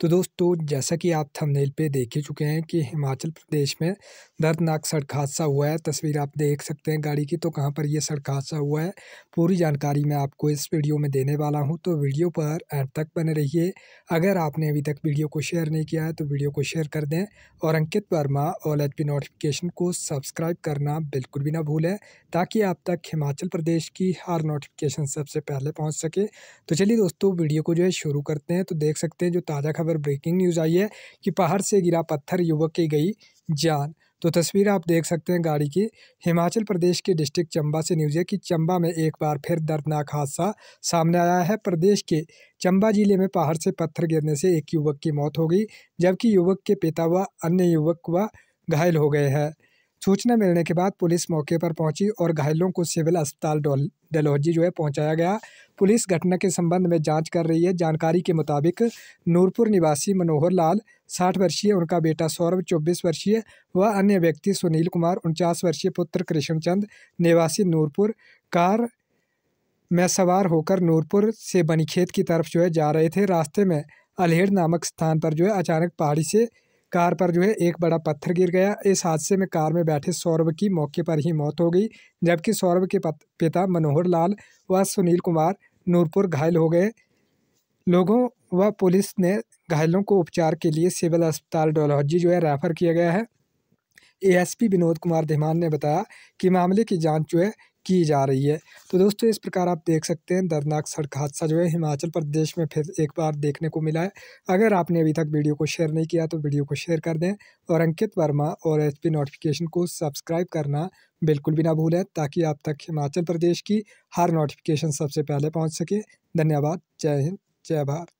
तो दोस्तों जैसा कि आप थंबनेल पे देख ही चुके हैं कि हिमाचल प्रदेश में दर्दनाक सड़क हादसा हुआ है तस्वीर आप देख सकते हैं गाड़ी की तो कहाँ पर यह सड़क हादसा हुआ है पूरी जानकारी मैं आपको इस वीडियो में देने वाला हूँ तो वीडियो पर एंड तक बने रहिए अगर आपने अभी तक वीडियो को शेयर नहीं किया है तो वीडियो को शेयर कर दें और अंकित वर्मा ऑल एच नोटिफिकेशन को सब्सक्राइब करना बिल्कुल भी ना भूलें ताकि आप तक हिमाचल प्रदेश की हर नोटिफिकेशन सबसे पहले पहुँच सके तो चलिए दोस्तों वीडियो को जो है शुरू करते हैं तो देख सकते हैं जो ताज़ा खबर खबर ब्रेकिंग न्यूज़ आई है कि पहाड़ से गिरा पत्थर युवक की गई जान तो तस्वीर आप देख सकते हैं गाड़ी की हिमाचल प्रदेश के डिस्ट्रिक्ट चंबा से न्यूज़ है कि चंबा में एक बार फिर दर्दनाक हादसा सामने आया है प्रदेश के चंबा जिले में पहाड़ से पत्थर गिरने से एक युवक की मौत हो गई जबकि युवक के पिता व अन्य युवक व घायल हो गए हैं सूचना मिलने के बाद पुलिस मौके पर पहुंची और घायलों को सिविल अस्पताल डलहौजी जो है पहुंचाया गया पुलिस घटना के संबंध में जांच कर रही है जानकारी के मुताबिक नूरपुर निवासी मनोहर लाल साठ वर्षीय उनका बेटा सौरभ चौबीस वर्षीय व अन्य व्यक्ति सुनील कुमार उनचास वर्षीय पुत्र कृष्णचंद निवासी नूरपुर कार में सवार होकर नूरपुर से बनीखेत की तरफ जो है जा रहे थे रास्ते में अलहेड़ नामक स्थान पर जो है अचानक पहाड़ी से कार पर जो है एक बड़ा पत्थर गिर गया इस हादसे में कार में बैठे सौरभ की मौके पर ही मौत हो गई जबकि सौरभ के पिता मनोहर लाल व सुनील कुमार नूरपुर घायल हो गए लोगों व पुलिस ने घायलों को उपचार के लिए सिविल अस्पताल डोलहौजी जो है रेफर किया गया है एएसपी विनोद कुमार धीमान ने बताया कि मामले की जांच जो है की जा रही है तो दोस्तों इस प्रकार आप देख सकते हैं दर्दनाक सड़क हादसा जो है हिमाचल प्रदेश में फिर एक बार देखने को मिला है अगर आपने अभी तक वीडियो को शेयर नहीं किया तो वीडियो को शेयर कर दें और अंकित वर्मा और एचपी नोटिफिकेशन को सब्सक्राइब करना बिल्कुल भी ना भूलें ताकि आप तक हिमाचल प्रदेश की हर नोटिफिकेशन सबसे पहले पहुँच सके धन्यवाद जय हिंद जय भारत